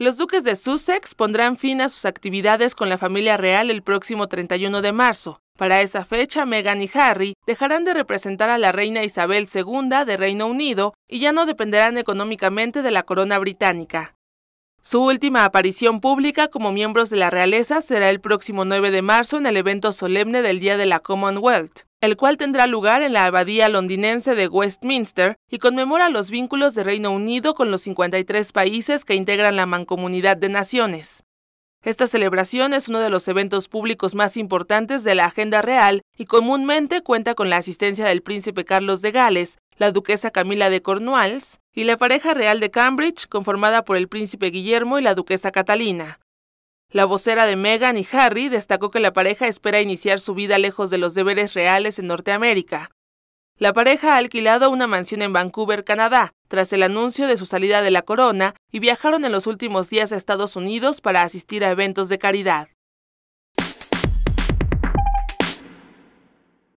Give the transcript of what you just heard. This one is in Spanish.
Los duques de Sussex pondrán fin a sus actividades con la familia real el próximo 31 de marzo. Para esa fecha, Meghan y Harry dejarán de representar a la reina Isabel II de Reino Unido y ya no dependerán económicamente de la corona británica. Su última aparición pública como miembros de la realeza será el próximo 9 de marzo en el evento solemne del Día de la Commonwealth el cual tendrá lugar en la abadía londinense de Westminster y conmemora los vínculos de Reino Unido con los 53 países que integran la Mancomunidad de Naciones. Esta celebración es uno de los eventos públicos más importantes de la agenda real y comúnmente cuenta con la asistencia del príncipe Carlos de Gales, la duquesa Camila de Cornwalls y la pareja real de Cambridge conformada por el príncipe Guillermo y la duquesa Catalina. La vocera de Meghan y Harry destacó que la pareja espera iniciar su vida lejos de los deberes reales en Norteamérica. La pareja ha alquilado una mansión en Vancouver, Canadá, tras el anuncio de su salida de la corona, y viajaron en los últimos días a Estados Unidos para asistir a eventos de caridad.